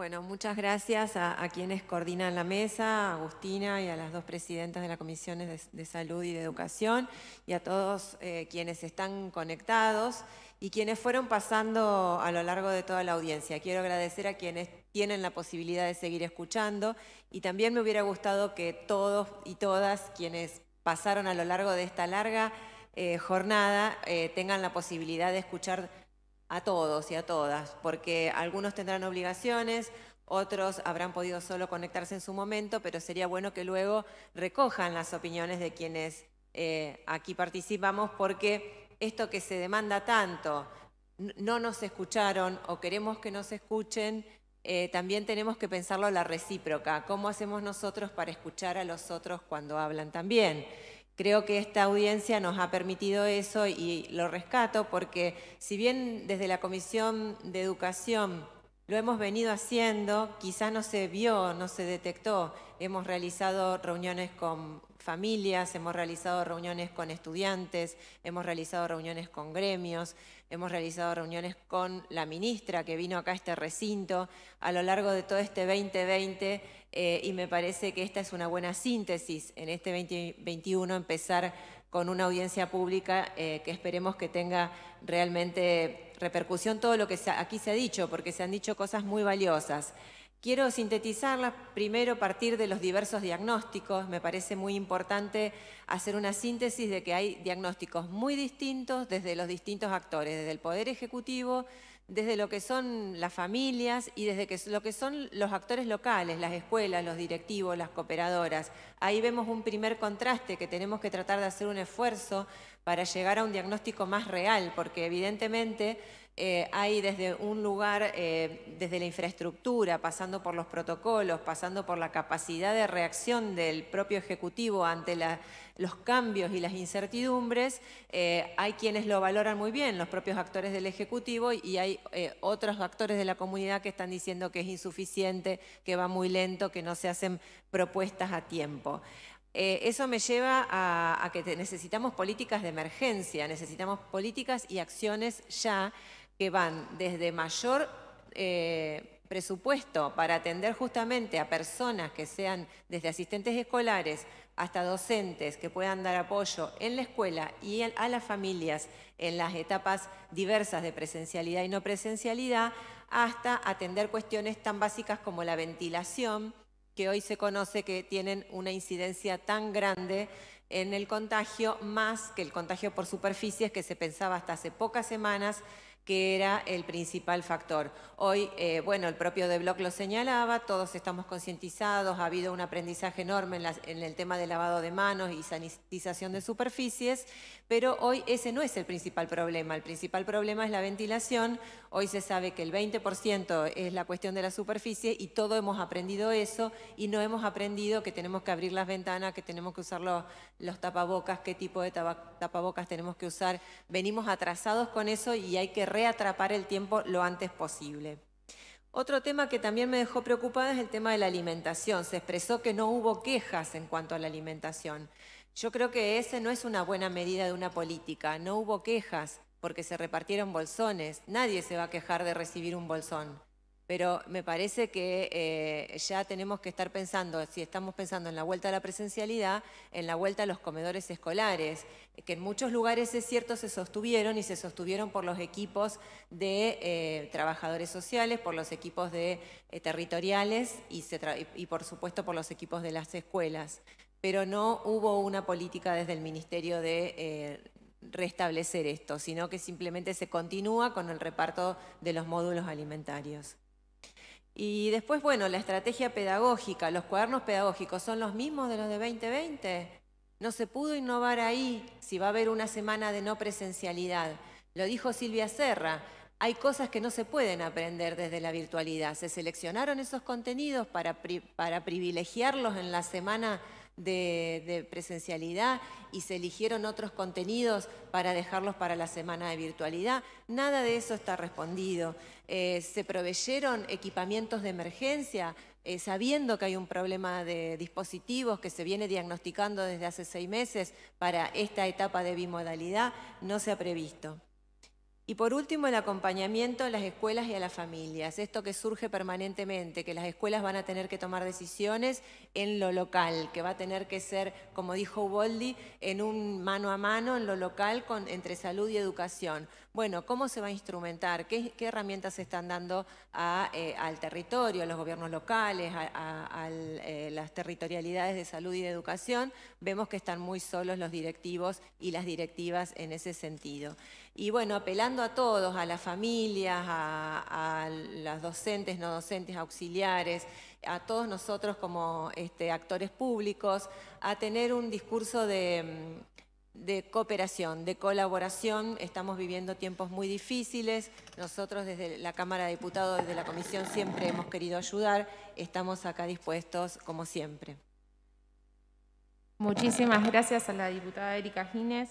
Bueno, muchas gracias a, quienes coordinan la mesa, a Agustina y a las dos presidentas de las comisiones de, salud y de educación, y a todos eh, quienes están conectados y quienes fueron pasando a lo largo de toda la audiencia. Quiero agradecer a quienes tienen la posibilidad de seguir escuchando y también me hubiera gustado que todos y todas quienes pasaron a lo largo de esta larga eh, jornada eh, tengan la posibilidad de escuchar a todos y a todas, porque algunos tendrán obligaciones, otros habrán podido solo conectarse en su momento, pero sería bueno que luego recojan las opiniones de quienes eh, aquí participamos, porque esto que se demanda tanto, no nos escucharon o queremos que nos escuchen, eh, también tenemos que pensarlo a la recíproca, cómo hacemos nosotros para escuchar a los otros cuando hablan también. Creo que esta audiencia nos ha permitido eso y lo rescato porque si bien desde la Comisión de Educación lo hemos venido haciendo, quizás no se vio, no se detectó. Hemos realizado reuniones con familias, hemos realizado reuniones con estudiantes, hemos realizado reuniones con gremios, hemos realizado reuniones con la ministra que vino acá a este recinto a lo largo de todo este 2020 eh, y me parece que esta es una buena síntesis en este 2021 empezar con una audiencia pública eh, que esperemos que tenga realmente repercusión todo lo que aquí se ha dicho, porque se han dicho cosas muy valiosas. Quiero sintetizarlas primero a partir de los diversos diagnósticos. Me parece muy importante hacer una síntesis de que hay diagnósticos muy distintos desde los distintos actores, desde el Poder Ejecutivo, desde lo que son las familias y desde que, lo que son los actores locales, las escuelas, los directivos, las cooperadoras. Ahí vemos un primer contraste que tenemos que tratar de hacer un esfuerzo para llegar a un diagnóstico más real, porque evidentemente eh, hay desde un lugar, eh, desde la infraestructura, pasando por los protocolos, pasando por la capacidad de reacción del propio Ejecutivo ante los cambios y las incertidumbres, eh, hay quienes lo valoran muy bien, los propios actores del Ejecutivo, y hay otros actores de la comunidad que están diciendo que es insuficiente, que va muy lento, que no se hacen propuestas a tiempo. eso me lleva a que necesitamos políticas de emergencia, necesitamos políticas y acciones ya que van desde mayor eh, presupuesto para atender justamente a personas que sean desde asistentes escolares hasta docentes que puedan dar apoyo en la escuela y a las familias en las etapas diversas de presencialidad y no presencialidad, hasta atender cuestiones tan básicas como la ventilación, que hoy se conoce que tienen una incidencia tan grande en el contagio, más que el contagio por superficies que se pensaba hasta hace pocas semanas, que era el principal factor. Hoy, eh, bueno, el propio De lo señalaba, todos estamos concientizados, ha habido un aprendizaje enorme en, el tema de lavado de manos y sanitización de superficies, pero hoy ese no es el principal problema. El principal problema es la ventilación. Hoy se sabe que el 20% es la cuestión de la superficie y todo hemos aprendido eso y no hemos aprendido que tenemos que abrir las ventanas, que tenemos que usar los, los tapabocas, qué tipo de tapabocas tenemos que usar. Venimos atrasados con eso y hay que Atrapar el tiempo lo antes posible. Otro tema que también me dejó preocupada es el tema de la alimentación. Se expresó que no hubo quejas en cuanto a la alimentación. Yo creo que ese no es una buena medida de una política. No hubo quejas porque se repartieron bolsones. Nadie se va a quejar de recibir un bolsón pero me parece que eh, ya tenemos que estar pensando, si estamos pensando en la vuelta a la presencialidad, en la vuelta a los comedores escolares, que en muchos lugares es cierto se sostuvieron y se sostuvieron por los equipos de eh, trabajadores sociales, por los equipos de eh, territoriales y por supuesto por los equipos de las escuelas. Pero no hubo una política desde el Ministerio de restablecer esto, sino que simplemente se continúa con el reparto de los módulos alimentarios. Y después, bueno, la estrategia pedagógica, los cuadernos pedagógicos, ¿son los mismos de los de 2020? No se pudo innovar ahí si va a haber una semana de no presencialidad. Lo dijo Silvia Serra, hay cosas que no se pueden aprender desde la virtualidad. Se seleccionaron esos contenidos para, privilegiarlos en la semana de, presencialidad y se eligieron otros contenidos para dejarlos para la semana de virtualidad. Nada de eso está respondido. Eh, se proveyeron equipamientos de emergencia eh, sabiendo que hay un problema de dispositivos que se viene diagnosticando desde hace seis meses para esta etapa de bimodalidad, no se ha previsto. Y por último, el acompañamiento a las escuelas y a las familias. Esto que surge permanentemente, que las escuelas van a tener que tomar decisiones en lo local, que va a tener que ser, como dijo Boldi, en un mano a mano, en lo local, entre salud y educación. Bueno, ¿cómo se va a instrumentar? ¿Qué, herramientas se están dando eh, al territorio, a los gobiernos locales, a, eh, las territorialidades de salud y de educación? Vemos que están muy solos los directivos y las directivas en ese sentido. Y bueno, apelando a todos, a las familias, a, las docentes, no docentes, auxiliares, a todos nosotros como este, actores públicos, a tener un discurso de, cooperación, de colaboración. Estamos viviendo tiempos muy difíciles. Nosotros desde la Cámara de Diputados, desde la Comisión, siempre hemos querido ayudar. Estamos acá dispuestos, como siempre. Muchísimas gracias a la diputada Erika Gines.